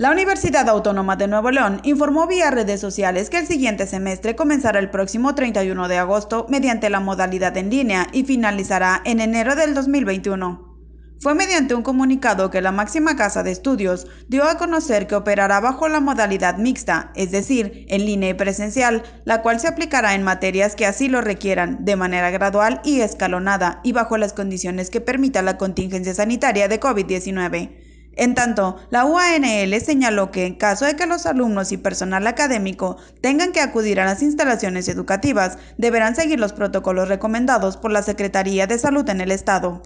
La Universidad Autónoma de Nuevo León informó vía redes sociales que el siguiente semestre comenzará el próximo 31 de agosto mediante la modalidad en línea y finalizará en enero del 2021. Fue mediante un comunicado que la máxima casa de estudios dio a conocer que operará bajo la modalidad mixta, es decir, en línea y presencial, la cual se aplicará en materias que así lo requieran, de manera gradual y escalonada, y bajo las condiciones que permita la contingencia sanitaria de COVID-19. En tanto, la UANL señaló que en caso de que los alumnos y personal académico tengan que acudir a las instalaciones educativas, deberán seguir los protocolos recomendados por la Secretaría de Salud en el Estado.